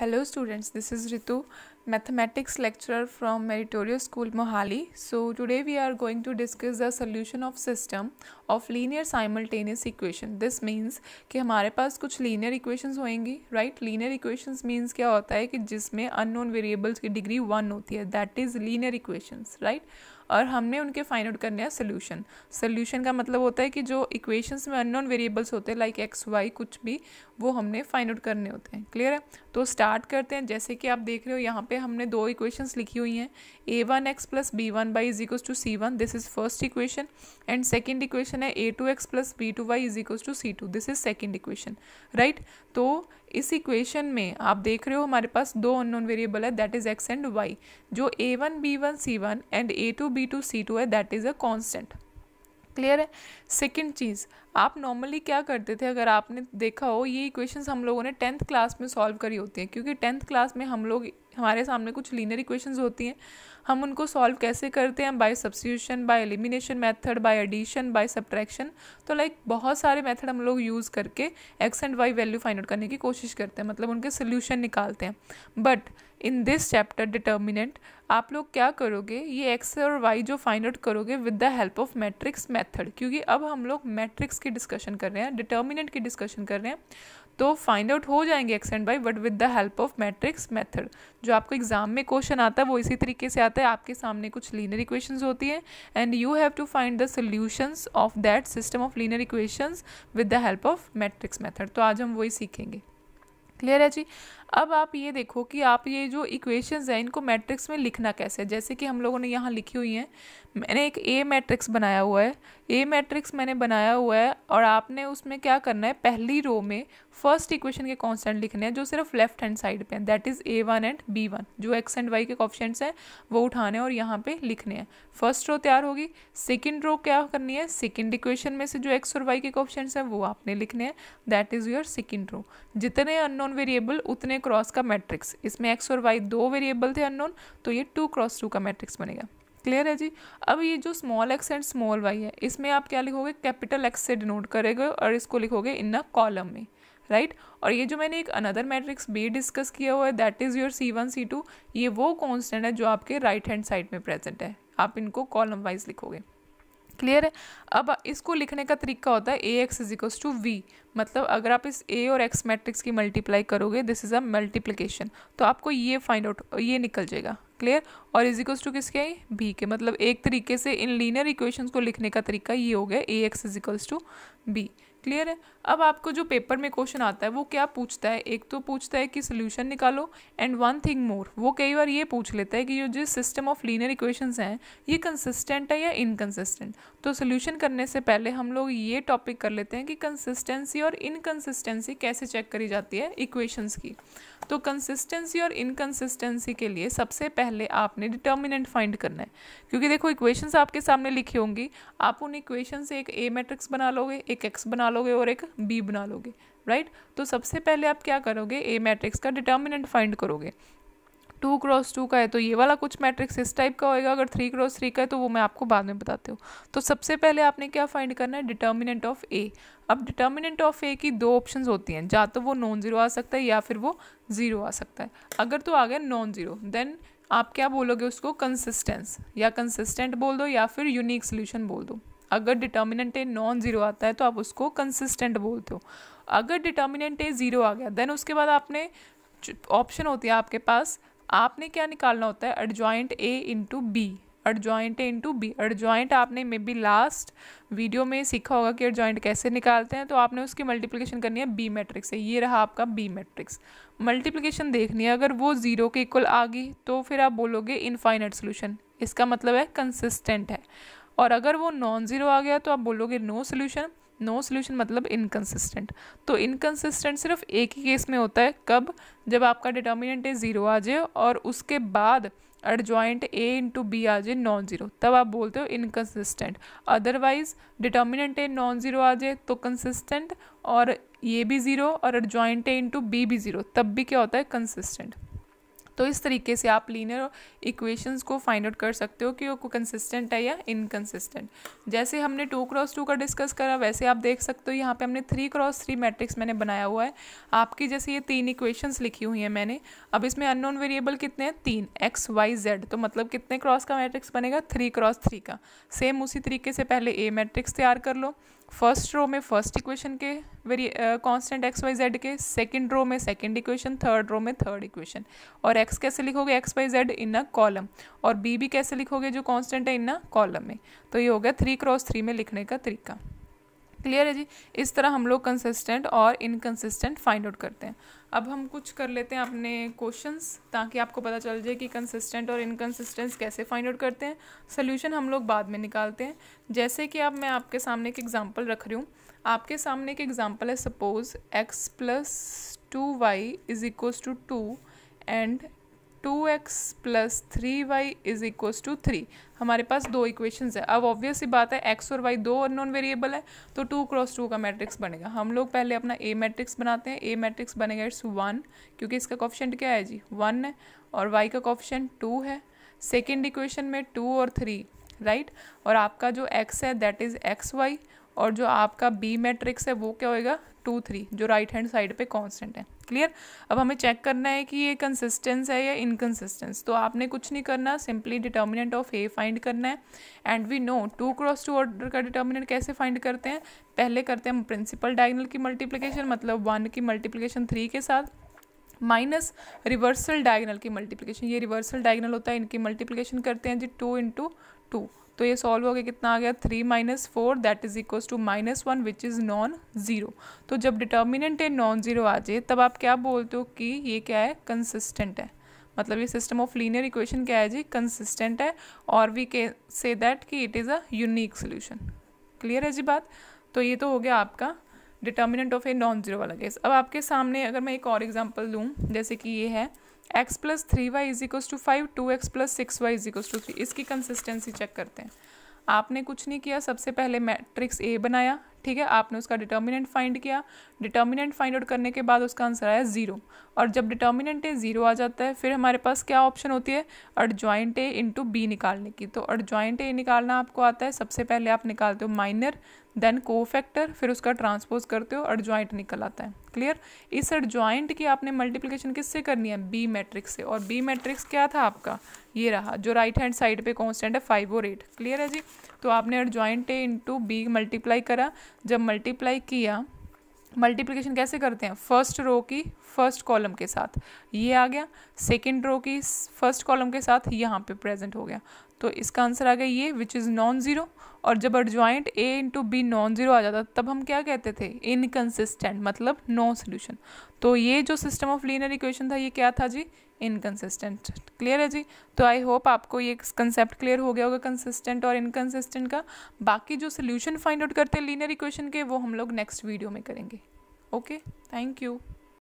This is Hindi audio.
Hello students this is Ritu mathematics lecturer from Meritorious School Mohali so today we are going to discuss the solution of system of linear simultaneous equation this means कि हमारे पास कुछ लीनियर इक्वेशंस होएंगी राइट लीनियर इक्वेशंस मीन्स क्या होता है कि जिसमें अननोन वेरिएबल्स की डिग्री वन होती है that is linear equations right और हमने उनके फाइंड आउट करने हैं सोल्यूशन सोल्यूशन का मतलब होता है कि जो इक्वेशंस में अननोन वेरिएबल्स होते हैं लाइक एक्स वाई कुछ भी वो हमने फाइंड आउट करने होते हैं क्लियर है तो स्टार्ट करते हैं जैसे कि आप देख रहे हो यहाँ पे हमने दो इक्वेशंस लिखी हुई हैं A one X plus B one Y is equals to C one this is first equation and second equation है A two X plus B two Y is equals to C two this is second equation right तो इस इक्वेशन में आप देख रहे हो हमारे पास दो अननोन वेरिएबल है that is X and Y जो A one B one C one and A two B two C two है that is a constant clear है सेकंड चीज़ आप नॉर्मली क्या करते थे अगर आपने देखा हो ये इक्वेशंस हम लोगों ने टेंथ क्लास में सॉल्व करी होती हैं क्योंकि टेंथ क्लास में हम लोग हमारे सामने कुछ लीनर इक्वेशंस होती हैं हम उनको सॉल्व कैसे करते हैं by substitution by elimination method by addition by subtraction तो लाइक बहुत सारे मेथड हम लोग यूज़ करके X and Y value find out करने की कोशिश करते हैं मतलब उनके सोल्यूशन निकालते हैं but in this chapter determinant आप लोग क्या करोगे ये एक्स और वाई जो फाइंड आउट करोगे with the help of matrix method क्योंकि अब हम लोग मैट्रिक्स की डिस्कशन कर रहे हैं डिटर्मिनेंट की डिस्कशन कर रहे हैं तो फाइंड आउट हो जाएंगे X and Y but with the help of matrix method जो आपको एग्जाम में क्वेश्चन आता है वो इसी तरीके से आता है आपके सामने कुछ लीनर इक्वेशंस होती है and you have to find the solutions of that system of linear equations with the help of matrix method तो आज हम वही सीखेंगे क्लियर है जी अब आप ये देखो कि आप ये जो इक्वेशंस हैं इनको मैट्रिक्स में लिखना कैसे है जैसे कि हम लोगों ने यहाँ लिखी हुई हैं मैंने एक ए मैट्रिक्स बनाया हुआ है ए मैट्रिक्स मैंने बनाया हुआ है और आपने उसमें क्या करना है पहली रो में फर्स्ट इक्वेशन के कॉन्सटेंट लिखने हैं जो सिर्फ लेफ्ट हैंड साइड पे हैं that is A one and B one जो एक्स एंड वाई के कॉप्शेंट्स हैं वो उठाने और यहाँ पे लिखने हैं फर्स्ट रो तैयार होगी सेकेंड रो क्या करनी है सेकेंड इक्वेशन में से जो एक्स और वाई के कॉप्शेंट्स हैं वो आपने लिखने हैं that is your second row जितने अननोन वेरिएबल उतने क्रॉस का मैट्रिक्स इसमें एक्स और वाई दो वेरिएबल थे अननोन तो ये टू क्रॉस टू का मैट्रिक्स बनेगा क्लियर है जी अब ये जो small X and small Y है इसमें आप क्या लिखोगे कैपिटल एक्स से डिनोट करेगा और इसको लिखोगे इन अ कॉलम में राइट right? और ये जो मैंने एक अनदर मैट्रिक्स बी डिस्कस किया हुआ है that is your C one C two ये वो कॉन्स्टेंट है जो आपके राइट हैंड साइड में प्रेजेंट है आप इनको कॉलम वाइज लिखोगे क्लियर है अब इसको लिखने का तरीका होता है A X is equals to V मतलब अगर आप इस ए और एक्स मैट्रिक्स की मल्टीप्लाई करोगे दिस इज़ अ मल्टीप्लिकेशन तो आपको ये फाइंड आउट ये निकल जाएगा क्लियर और इज इक्वल्स टू किसके है बी के मतलब एक तरीके से इन लीनियर इक्वेशंस को लिखने का तरीका ये हो गया A X is equals to B clear है अब आपको जो पेपर में क्वेश्चन आता है वो क्या पूछता है एक तो पूछता है कि सोल्यूशन निकालो एंड वन थिंग मोर वो कई बार ये पूछ लेता है कि ये जो सिस्टम ऑफ लीनियर इक्वेशंस हैं ये कंसिस्टेंट है या इनकन्सिस्टेंट तो सोल्यूशन करने से पहले हम लोग ये टॉपिक कर लेते हैं कि कंसिस्टेंसी और इनकन्सिस्टेंसी कैसे चेक करी जाती है इक्वेशंस की तो कंसिस्टेंसी और इनकन्सिस्टेंसी के लिए सबसे पहले आपने डिटर्मिनेंट फाइंड करना है क्योंकि देखो इक्वेशंस आपके सामने लिखी होंगी आप उन इक्वेशन से एक ए मैट्रिक्स बना लोगे एक एक्स बना लोगे और एक बी बना लोगे राइट right? तो सबसे पहले आप क्या करोगे ए मैट्रिक्स का डिटर्मिनेंट फाइंड करोगे टू क्रॉस टू का है तो ये वाला कुछ मैट्रिक्स इस टाइप का होएगा अगर थ्री क्रॉस थ्री का है तो वो मैं आपको बाद में बताती हूँ तो सबसे पहले आपने क्या फाइंड करना है डिटर्मिनेंट ऑफ ए अब डिटर्मिनेंट ऑफ ए की दो ऑप्शन होती हैं या तो वो नॉन ज़ीरो आ सकता है या फिर वो ज़ीरो आ सकता है अगर तो आ गया नॉन ज़ीरो देन आप क्या बोलोगे उसको कंसिस्टेंस या कंसिस्टेंट बोल दो या फिर यूनिक सोल्यूशन बोल दो अगर डिटर्मिनेंट ए नॉन ज़ीरो आता है तो आप उसको कंसिस्टेंट बोलते हो अगर डिटर्मिनेंट ए ज़ीरो आ गया देन उसके बाद आपने ऑप्शन होती है आपके पास आपने क्या निकालना होता है adjoint A into B adjoint A into B adjoint आपने मे बी लास्ट वीडियो में सीखा होगा कि एडजॉइंट कैसे निकालते हैं तो आपने उसकी मल्टीप्लीकेशन करनी है बी मैट्रिक्स से ये रहा आपका बी मैट्रिक्स मल्टीप्लिकेशन देखनी है अगर वो जीरो के इक्वल आ गई तो फिर आप बोलोगे इनफाइनाइट सोल्यूशन इसका मतलब है कंसिस्टेंट है और अगर वो नॉन ज़ीरो आ गया तो आप बोलोगे नो सोल्यूशन नो सोल्यूशन मतलब इनकन्सिस्टेंट तो इनकन्सिस्टेंट सिर्फ एक ही केस में होता है कब जब आपका डिटर्मिनेंट ए ज़ीरो आ जाए और उसके बाद एडजॉइंट ए इंटू बी आ जाए नॉन ज़ीरो तब आप बोलते हो inconsistent otherwise determinant A non zero आ जाए तो कंसिस्टेंट और ये भी ज़ीरो और एट ए इंटू बी भी ज़ीरो तब भी क्या होता है कंसिस्टेंट तो इस तरीके से आप लीनियर इक्वेशंस को फाइंड आउट कर सकते हो कि वो कंसिस्टेंट है या इनकन्सिस्टेंट जैसे हमने टू क्रॉस टू का डिस्कस करा वैसे आप देख सकते हो यहाँ पे हमने थ्री क्रॉस थ्री मैट्रिक्स मैंने बनाया हुआ है आपकी जैसे ये तीन इक्वेशंस लिखी हुई हैं मैंने अब इसमें अननोन वेरिएबल कितने हैं तीन एक्स वाई जेड तो मतलब कितने क्रॉस का मैट्रिक्स बनेगा थ्री क्रॉस थ्री का सेम उसी तरीके से पहले ए मैट्रिक्स तैयार कर लो फर्स्ट रो में फर्स्ट इक्वेशन के very constant X Y Z के सेकंड रो में सेकंड इक्वेशन थर्ड रो में थर्ड इक्वेशन और एक्स कैसे लिखोगे X Y Z in a column और बी भी कैसे लिखोगे जो कॉन्स्टेंट है इन अ कॉलम में तो ये हो गया थ्री क्रॉस थ्री में लिखने का तरीका क्लियर है जी इस तरह हम लोग कंसिस्टेंट और इनकन्सिस्टेंट फाइंड आउट करते हैं अब हम कुछ कर लेते हैं अपने क्वेश्चंस ताकि आपको पता चल जाए कि कंसिस्टेंट और इनकन्सिस्टेंस कैसे फाइंड आउट करते हैं सोल्यूशन हम लोग बाद में निकालते हैं जैसे कि अब मैं आपके सामने एक एग्जाम्पल रख रही हूँ आपके सामने एक एग्जाम्पल है suppose X plus two Y is equals to two and two X plus three Y is equals to three हमारे पास दो इक्वेशंस है अब ऑब्वियस ही बात है एक्स और वाई दो अननोन वेरिएबल है तो टू क्रॉस टू का मैट्रिक्स बनेगा हम लोग पहले अपना ए मैट्रिक्स बनाते हैं ए मैट्रिक्स बनेगा इट्स वन क्योंकि इसका कॉप्शन क्या है जी वन है और वाई का कॉप्शन टू है सेकेंड इक्वेशन में टू और थ्री राइट right? और आपका जो एक्स है दैट इज़ एक्स वाई और जो आपका बी मैट्रिक्स है वो क्या होएगा टू थ्री जो राइट हैंड साइड पे कांस्टेंट है क्लियर अब हमें चेक करना है कि ये कंसिस्टेंस है या इनकंसिस्टेंस तो आपने कुछ नहीं करना simply determinant of A find करना है and we know two cross two order का डिटर्मिनेंट कैसे फाइंड करते हैं पहले करते हैं हम प्रिंसिपल डायगनल की मल्टीप्लीकेशन मतलब वन की मल्टीप्लीकेशन थ्री के साथ माइनस रिवर्सल डायगनल की मल्टीप्लीकेशन ये रिवर्सल डायगनल होता है इनकी मल्टीप्लीकेशन करते हैं जी टू इंटू टू तो ये सॉल्व हो गया कितना आ गया three minus four that is equal to minus one which is non zero तो जब डिटर्मिनेंट है नॉन ज़ीरो आ जाए तब आप क्या बोलते हो कि ये क्या है कंसिस्टेंट है मतलब ये सिस्टम ऑफ लीनियर इक्वेशन क्या है जी कंसिस्टेंट है और वी के से दैट कि it is a unique solution clear है जी बात तो ये तो हो गया आपका determinant of A non zero वाला केस अब आपके सामने अगर मैं एक और एग्जाम्पल दूँ जैसे कि ये है X plus three Y is equals to five two X plus six Y is equals to three इसकी कंसिस्टेंसी चेक करते हैं आपने कुछ नहीं किया सबसे पहले मैट्रिक्स ए बनाया ठीक है आपने उसका डिटर्मिनेंट फाइंड किया डिटर्मिनेंट फाइंड आउट करने के बाद उसका आंसर आया ज़ीरो और जब डिटर्मिनेंट ए ज़ीरो आ जाता है फिर हमारे पास क्या ऑप्शन होती है अडजॉइंट ए इंटू बी निकालने की तो अडजॉइंट ए निकालना आपको आता है सबसे पहले आप निकालते हो माइनर देन को फैक्टर फिर उसका ट्रांसपोज करते हो अडजॉइंट निकल आता है क्लियर इस अडजॉइंट की आपने मल्टीप्लिकेशन किससे करनी है बी मैट्रिक्स से और बी मैट्रिक्स क्या था आपका ये रहा जो राइट हैंड साइड पे कॉन्स्टेंट है फाइव और एट क्लियर है जी तो आपने adjoint A into B multiply करा जब मल्टीप्लाई किया मल्टीप्लिकेशन कैसे करते हैं फर्स्ट रो की फर्स्ट कॉलम के साथ ये आ गया सेकंड रो की फर्स्ट कॉलम के साथ यहाँ पे प्रेजेंट हो गया तो इसका आंसर आ गया ये विच इज़ नॉन ज़ीरो और जब adjoint A into B non zero आ जाता तब हम क्या कहते थे इनकन्सिस्टेंट मतलब नो सोल्यूशन तो ये जो सिस्टम ऑफ लीनर इक्वेशन था ये क्या था जी इनकन्सिस्टेंट क्लियर है जी तो आई होप आपको ये कंसेप्ट क्लियर हो गया होगा कंसिस्टेंट और इनकन्सिस्टेंट का बाकी जो सोल्यूशन फाइंड आउट करते हैं लीनर इक्वेशन के वो हम लोग नेक्स्ट वीडियो में करेंगे ओके थैंक यू